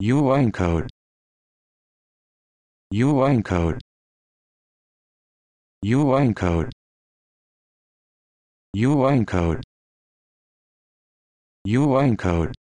code. U N code. U N code.